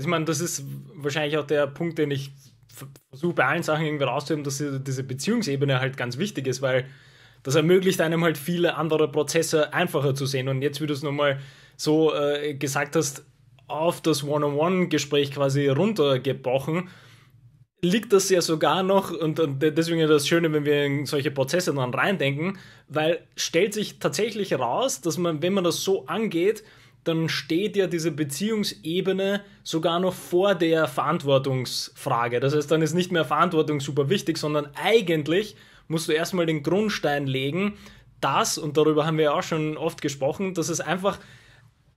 ich meine, das ist wahrscheinlich auch der Punkt, den ich versuche bei allen Sachen irgendwie rauszuheben, dass diese Beziehungsebene halt ganz wichtig ist, weil das ermöglicht einem halt viele andere Prozesse einfacher zu sehen. Und jetzt, wie du es nochmal so äh, gesagt hast, auf das One-on-One-Gespräch quasi runtergebrochen, liegt das ja sogar noch, und, und deswegen ist das Schöne, wenn wir in solche Prozesse dann reindenken, weil stellt sich tatsächlich raus, dass man, wenn man das so angeht, dann steht ja diese Beziehungsebene sogar noch vor der Verantwortungsfrage. Das heißt, dann ist nicht mehr Verantwortung super wichtig, sondern eigentlich musst du erstmal den Grundstein legen, dass, und darüber haben wir ja auch schon oft gesprochen, dass es einfach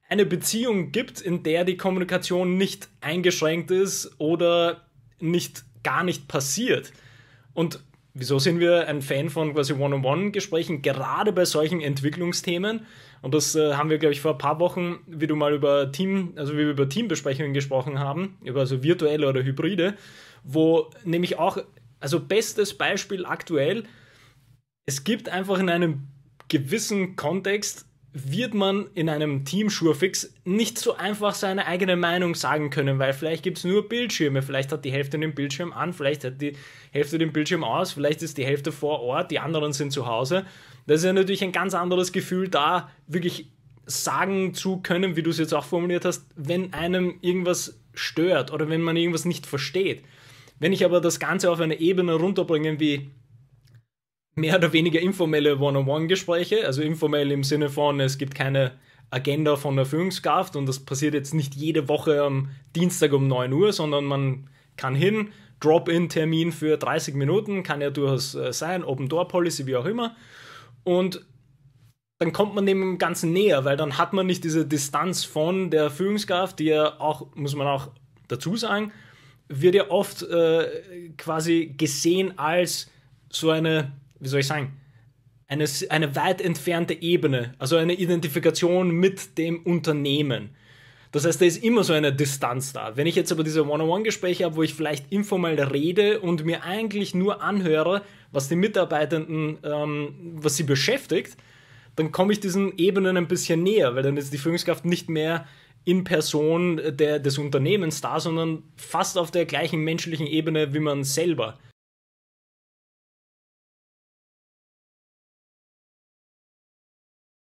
eine Beziehung gibt, in der die Kommunikation nicht eingeschränkt ist oder nicht gar nicht passiert. Und Wieso sind wir ein Fan von quasi One-on-One-Gesprächen, gerade bei solchen Entwicklungsthemen? Und das äh, haben wir, glaube ich, vor ein paar Wochen, wie du mal über Team, also wie wir über Teambesprechungen gesprochen haben, über also virtuelle oder hybride, wo nämlich auch, also bestes Beispiel aktuell, es gibt einfach in einem gewissen Kontext wird man in einem Team Schurfix nicht so einfach seine eigene Meinung sagen können, weil vielleicht gibt es nur Bildschirme, vielleicht hat die Hälfte den Bildschirm an, vielleicht hat die Hälfte den Bildschirm aus, vielleicht ist die Hälfte vor Ort, die anderen sind zu Hause. Das ist ja natürlich ein ganz anderes Gefühl, da wirklich sagen zu können, wie du es jetzt auch formuliert hast, wenn einem irgendwas stört oder wenn man irgendwas nicht versteht. Wenn ich aber das Ganze auf eine Ebene runterbringe, wie mehr oder weniger informelle One-on-One-Gespräche, also informell im Sinne von, es gibt keine Agenda von der Führungskraft und das passiert jetzt nicht jede Woche am Dienstag um 9 Uhr, sondern man kann hin, Drop-in-Termin für 30 Minuten, kann ja durchaus äh, sein, Open-Door-Policy, wie auch immer. Und dann kommt man dem Ganzen näher, weil dann hat man nicht diese Distanz von der Führungskraft, die ja auch, muss man auch dazu sagen, wird ja oft äh, quasi gesehen als so eine wie soll ich sagen, eine, eine weit entfernte Ebene, also eine Identifikation mit dem Unternehmen. Das heißt, da ist immer so eine Distanz da. Wenn ich jetzt aber diese One-on-One-Gespräche habe, wo ich vielleicht informell rede und mir eigentlich nur anhöre, was die Mitarbeitenden, ähm, was sie beschäftigt, dann komme ich diesen Ebenen ein bisschen näher, weil dann ist die Führungskraft nicht mehr in Person der, des Unternehmens da, sondern fast auf der gleichen menschlichen Ebene wie man selber.